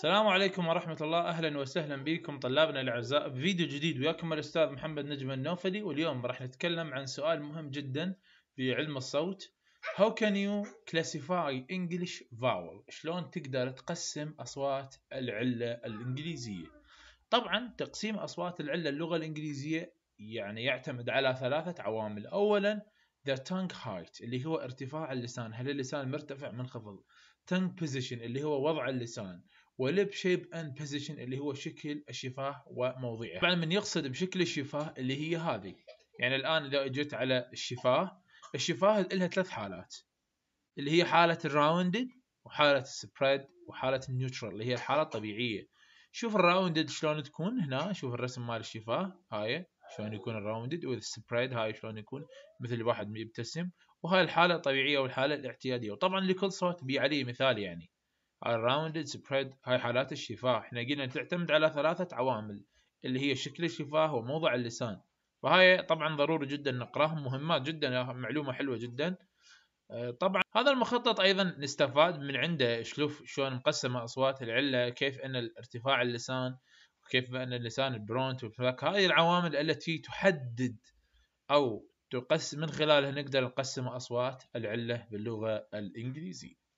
السلام عليكم ورحمة الله أهلا وسهلا بكم طلابنا الأعزاء فيديو جديد وياكم الأستاذ محمد نجم النوفلي واليوم راح نتكلم عن سؤال مهم جدا في علم الصوت How can you classify English vowel شلون تقدر تقسم أصوات العلة الإنجليزية طبعا تقسيم أصوات العلة اللغة الإنجليزية يعني يعتمد على ثلاثة عوامل أولا the tongue height اللي هو ارتفاع اللسان هل اللسان مرتفع منخفض tongue position اللي هو وضع اللسان ولب شيب اند بوزيشن اللي هو شكل الشفاه وموضعه طبعا من يقصد بشكل الشفاه اللي هي هذه يعني الان اذا اجيت على الشفاه الشفاه لها ثلاث حالات اللي هي حاله الراوندد وحاله السبريد وحاله النيوترال اللي هي الحاله الطبيعيه شوف الراوندد شلون تكون هنا شوف الرسم مال الشفاه هاي شلون يكون الراوندد والسبريد هاي شلون يكون مثل الواحد يبتسم وهاي الحاله الطبيعيه والحاله الاعتياديه وطبعا لكل صوت بي عليه مثال يعني الراوندد سبريد هاي حالات الشفاه احنا قلنا تعتمد على ثلاثة عوامل اللي هي شكل الشفاه وموضع اللسان فهاي طبعا ضروري جدا نقراهم مهمات جدا معلومة حلوة جدا آه، طبعا هذا المخطط ايضا نستفاد من عنده شوف شلون مقسمه اصوات العله كيف ان ارتفاع اللسان وكيف ان اللسان البرونت والفلاك هاي العوامل التي تحدد او تقسم من خلالها نقدر نقسم اصوات العله باللغه الانجليزيه